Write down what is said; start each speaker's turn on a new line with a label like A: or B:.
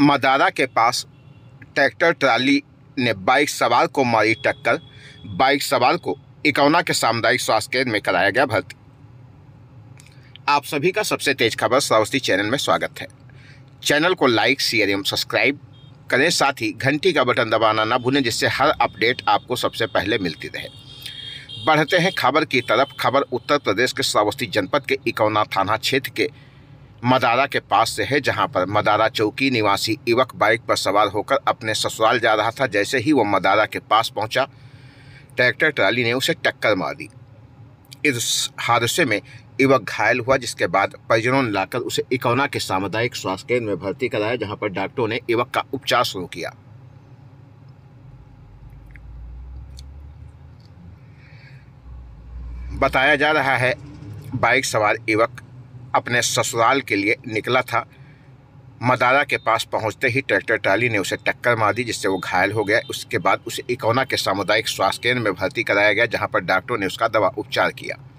A: Madara के पास tractor trolley ने बाइक सवार को मारी टक्कर बाइक सवार को इकौना के सामुदायिक स्वास्थ्य केंद्र में कराया गया भर्ती आप सभी का सबसे तेज खबर श्रावस्ती चैनल में स्वागत है चैनल को लाइक शेयर एवं सब्सक्राइब करें साथ ही घंटी का बटन दबाना ना भूलें जिससे हर अपडेट आपको सबसे पहले मिलती रहे बढ़ते हैं खबर की तरफ खबर उत्तर प्रदेश के श्रावस्ती जनपद के इकौना थाना क्षेत्र के मदारा के पास से है जहां पर मदारा चौकी निवासी युवक बाइक पर सवार होकर अपने ससुराल जा रहा था जैसे ही वह मदारा के पास पहुंचा ट्रैक्टर ट्राली ने उसे टक्कर मार दी इस हादसे में युवक घायल हुआ जिसके बाद परिजनों ने लाकर उसे इकौना के सामुदायिक स्वास्थ्य केंद्र में भर्ती कराया जहां पर डॉक्टरों ने युवक का उपचार शुरू किया बताया जा रहा है बाइक सवार युवक अपने ससुराल के लिए निकला था मदारा के पास पहुंचते ही ट्रैक्टर ट्राली ने उसे टक्कर मार दी जिससे वो घायल हो गया उसके बाद उसे इकौना के सामुदायिक स्वास्थ्य केंद्र में भर्ती कराया गया जहां पर डॉक्टरों ने उसका दवा उपचार किया